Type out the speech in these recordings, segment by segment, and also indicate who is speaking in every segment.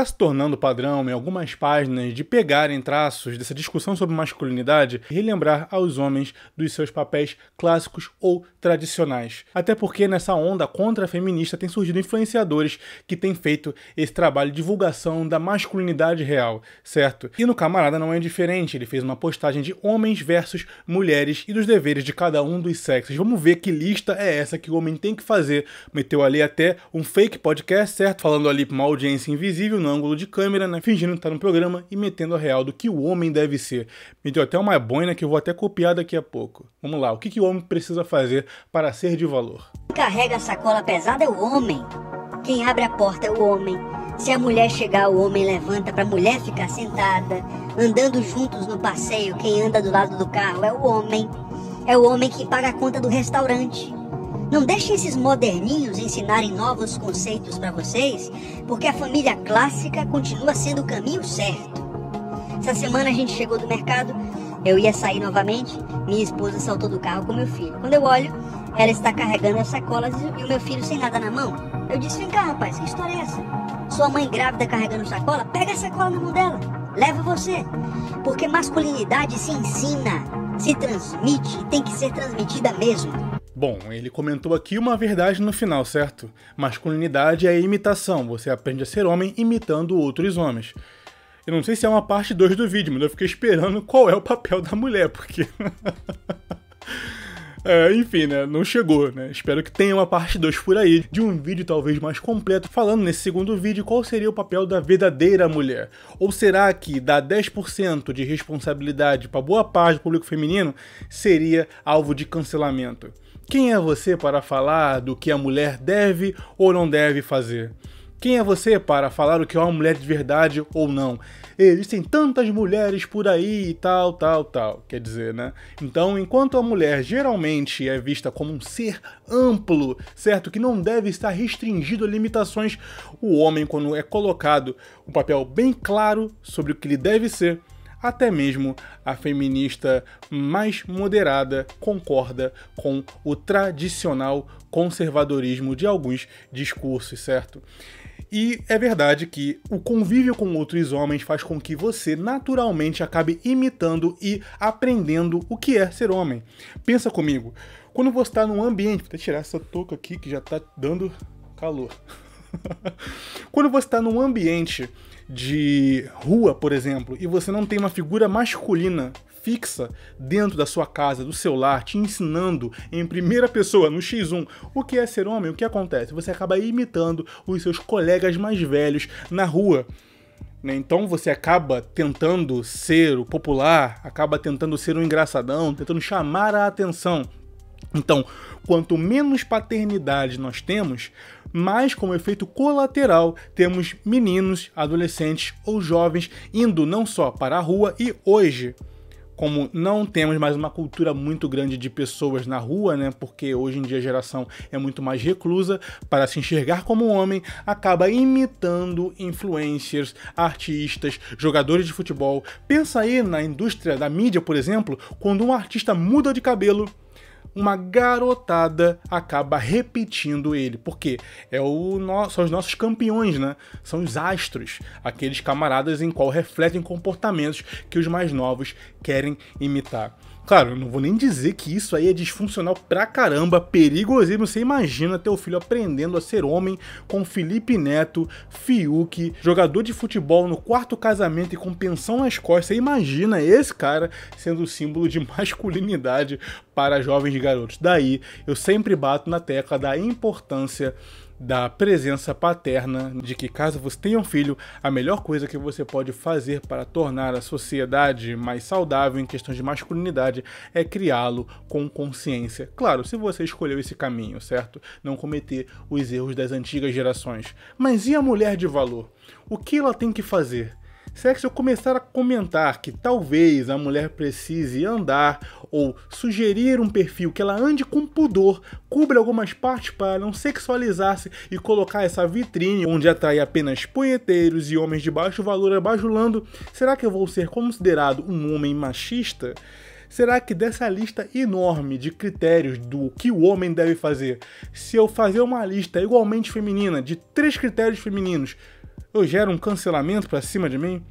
Speaker 1: está se tornando padrão em algumas páginas de pegarem traços dessa discussão sobre masculinidade e relembrar aos homens dos seus papéis clássicos ou tradicionais. Até porque nessa onda contra-feminista tem surgido influenciadores que têm feito esse trabalho de divulgação da masculinidade real, certo? E no Camarada não é diferente, ele fez uma postagem de homens versus mulheres e dos deveres de cada um dos sexos. Vamos ver que lista é essa que o homem tem que fazer. Meteu ali até um fake podcast, certo? Falando ali para uma audiência invisível, no ângulo de câmera, né? Fingindo estar tá no programa e metendo a real do que o homem deve ser. Me deu até uma boina que eu vou até copiar daqui a pouco. Vamos lá, o que, que o homem precisa fazer para ser de valor? Carrega a sacola pesada é o homem. Quem abre a porta é o homem. Se a mulher chegar, o homem levanta para a mulher ficar sentada. Andando juntos no passeio, quem anda do lado do carro é o homem. É o homem que paga a conta do restaurante. Não deixem esses moderninhos ensinarem novos conceitos para vocês, porque a família clássica continua sendo o caminho certo. Essa semana a gente chegou do mercado, eu ia sair novamente, minha esposa saltou do carro com meu filho. Quando eu olho, ela está carregando as sacolas e o meu filho sem nada na mão. Eu disse: Vem cá, rapaz, que história é essa? Sua mãe grávida carregando sacola? Pega a sacola na mão dela, leva você. Porque masculinidade se ensina, se transmite e tem que ser transmitida mesmo. Bom, ele comentou aqui uma verdade no final, certo? Masculinidade é imitação, você aprende a ser homem imitando outros homens. Eu não sei se é uma parte 2 do vídeo, mas eu fiquei esperando qual é o papel da mulher, porque. é, enfim, né? Não chegou, né? Espero que tenha uma parte 2 por aí, de um vídeo talvez mais completo, falando nesse segundo vídeo qual seria o papel da verdadeira mulher. Ou será que dar 10% de responsabilidade para boa parte do público feminino seria alvo de cancelamento? Quem é você para falar do que a mulher deve ou não deve fazer? Quem é você para falar o que é uma mulher de verdade ou não? Existem tantas mulheres por aí e tal, tal, tal. Quer dizer, né? Então, enquanto a mulher geralmente é vista como um ser amplo, certo? Que não deve estar restringido a limitações, o homem, quando é colocado um papel bem claro sobre o que ele deve ser, até mesmo a feminista mais moderada concorda com o tradicional conservadorismo de alguns discursos, certo? E é verdade que o convívio com outros homens faz com que você naturalmente acabe imitando e aprendendo o que é ser homem. Pensa comigo, quando você está num ambiente, vou até tirar essa touca aqui que já está dando calor. Quando você está num ambiente de rua, por exemplo, e você não tem uma figura masculina fixa dentro da sua casa, do seu lar, te ensinando em primeira pessoa, no X1, o que é ser homem, o que acontece? Você acaba imitando os seus colegas mais velhos na rua. Né? Então você acaba tentando ser o popular, acaba tentando ser o um engraçadão, tentando chamar a atenção. Então, quanto menos paternidade nós temos, mais como efeito colateral temos meninos, adolescentes ou jovens indo não só para a rua e hoje como não temos mais uma cultura muito grande de pessoas na rua, né? Porque hoje em dia a geração é muito mais reclusa para se enxergar como homem, acaba imitando influencers, artistas, jogadores de futebol. Pensa aí na indústria da mídia, por exemplo, quando um artista muda de cabelo uma garotada acaba repetindo ele, porque é o são os nossos campeões, né? São os astros, aqueles camaradas em qual refletem comportamentos que os mais novos querem imitar. Claro, eu não vou nem dizer que isso aí é disfuncional pra caramba, perigosíssimo. Você imagina teu filho aprendendo a ser homem com Felipe Neto, Fiuk, jogador de futebol no quarto casamento e com pensão nas costas. Você imagina esse cara sendo símbolo de masculinidade para jovens garotos. Daí eu sempre bato na tecla da importância da presença paterna, de que caso você tenha um filho, a melhor coisa que você pode fazer para tornar a sociedade mais saudável em questões de masculinidade é criá-lo com consciência. Claro, se você escolheu esse caminho, certo? Não cometer os erros das antigas gerações. Mas e a mulher de valor? O que ela tem que fazer? Será que se eu começar a comentar que talvez a mulher precise andar ou sugerir um perfil que ela ande com pudor, cubra algumas partes para não sexualizar-se e colocar essa vitrine onde atrai apenas punheteiros e homens de baixo valor abajulando, será que eu vou ser considerado um homem machista? Será que dessa lista enorme de critérios do que o homem deve fazer, se eu fazer uma lista igualmente feminina de três critérios femininos, eu gero um cancelamento para cima de mim?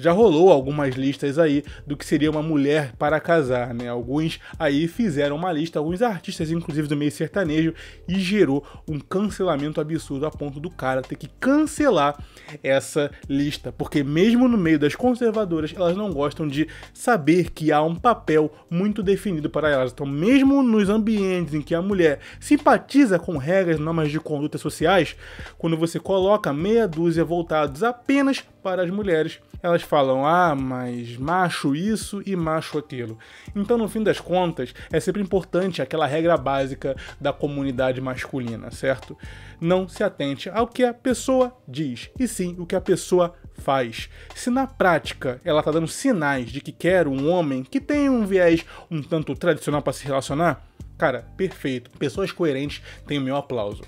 Speaker 1: Já rolou algumas listas aí do que seria uma mulher para casar, né? Alguns aí fizeram uma lista, alguns artistas, inclusive do meio sertanejo, e gerou um cancelamento absurdo a ponto do cara ter que cancelar essa lista, porque mesmo no meio das conservadoras, elas não gostam de saber que há um papel muito definido para elas. Então, mesmo nos ambientes em que a mulher simpatiza com regras, normas de conduta sociais, quando você coloca meia dúzia voltados apenas para as mulheres. Elas falam, ah, mas macho isso e macho aquilo. Então, no fim das contas, é sempre importante aquela regra básica da comunidade masculina, certo? Não se atente ao que a pessoa diz, e sim o que a pessoa faz. Se na prática ela está dando sinais de que quer um homem que tem um viés um tanto tradicional para se relacionar, cara, perfeito. Pessoas coerentes têm o meu aplauso.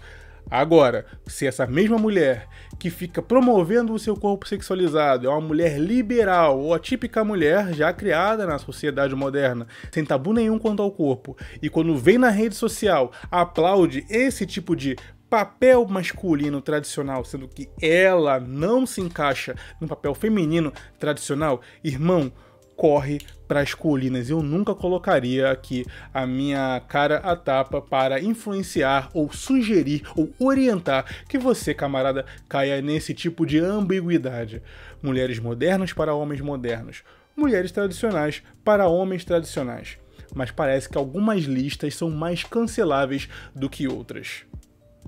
Speaker 1: Agora, se essa mesma mulher que fica promovendo o seu corpo sexualizado é uma mulher liberal ou a típica mulher já criada na sociedade moderna, sem tabu nenhum quanto ao corpo, e quando vem na rede social aplaude esse tipo de papel masculino tradicional, sendo que ela não se encaixa no papel feminino tradicional, irmão, corre para as colinas. Eu nunca colocaria aqui a minha cara a tapa para influenciar ou sugerir ou orientar que você, camarada, caia nesse tipo de ambiguidade. Mulheres modernas para homens modernos, mulheres tradicionais para homens tradicionais. Mas parece que algumas listas são mais canceláveis do que outras.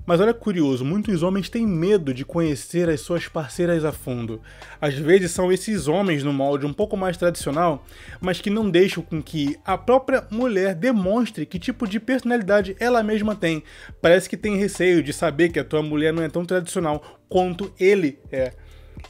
Speaker 1: Mas olha curioso, muitos homens têm medo de conhecer as suas parceiras a fundo. Às vezes são esses homens no molde um pouco mais tradicional, mas que não deixam com que a própria mulher demonstre que tipo de personalidade ela mesma tem. Parece que tem receio de saber que a tua mulher não é tão tradicional quanto ele é.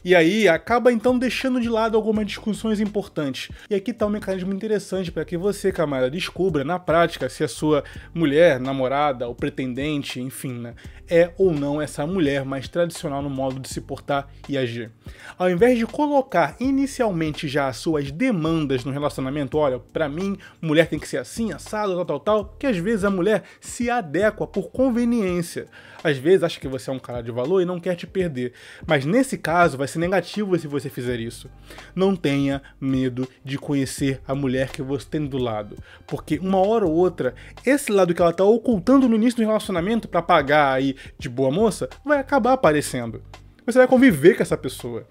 Speaker 1: E aí acaba então deixando de lado algumas discussões importantes. E aqui está um mecanismo interessante para que você, camarada, descubra na prática se a sua mulher, namorada ou pretendente, enfim, né, é ou não essa mulher mais tradicional no modo de se portar e agir. Ao invés de colocar inicialmente já as suas demandas no relacionamento, olha, para mim, mulher tem que ser assim, assado, tal, tal, tal, que às vezes a mulher se adequa por conveniência. Às vezes acha que você é um cara de valor e não quer te perder. Mas nesse caso, vai vai ser negativo se você fizer isso. Não tenha medo de conhecer a mulher que você tem do lado, porque uma hora ou outra, esse lado que ela está ocultando no início do relacionamento para pagar aí de boa moça, vai acabar aparecendo. Você vai conviver com essa pessoa.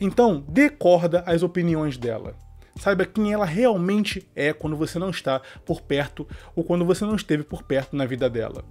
Speaker 1: Então, decorda as opiniões dela. Saiba quem ela realmente é quando você não está por perto ou quando você não esteve por perto na vida dela.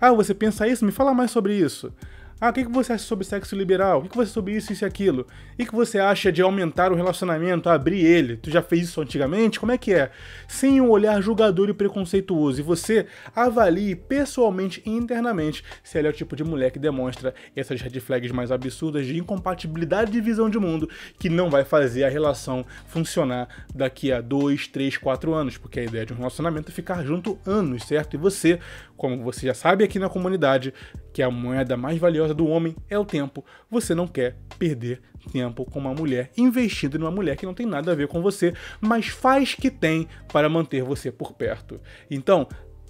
Speaker 1: Ah, você pensa isso? Me fala mais sobre isso. Ah, o que, você acha sobre sexo liberal? O que, você acha sobre isso, isso e aquilo? O que, você acha de aumentar o relacionamento, abrir ele? Tu já fez isso antigamente? Como é que é? Sem um olhar julgador e preconceituoso. E você avalie pessoalmente e internamente se ela é o tipo de mulher que demonstra essas red flags mais absurdas de incompatibilidade de visão de mundo que não vai fazer a relação funcionar daqui a dois, três, quatro anos. Porque a ideia de um relacionamento é ficar junto anos, certo? E você, como você já sabe aqui na comunidade, que a moeda mais valiosa do homem é o tempo. Você não quer perder tempo com uma mulher, investindo numa mulher que não tem nada a ver com você, mas faz que tem para manter você por perto. Então,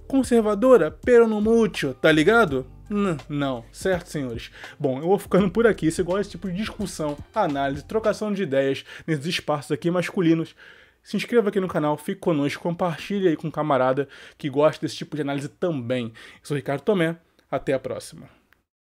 Speaker 1: conservadora, pero no mucho, tá ligado? não, certo, senhores? Bom, eu vou ficando por aqui. Se é gosta desse tipo de discussão, análise, trocação de ideias nesses espaços aqui masculinos, se inscreva aqui no canal, fique conosco, compartilhe aí com um camarada que gosta desse tipo de análise também. Eu sou Ricardo Tomé até a próxima.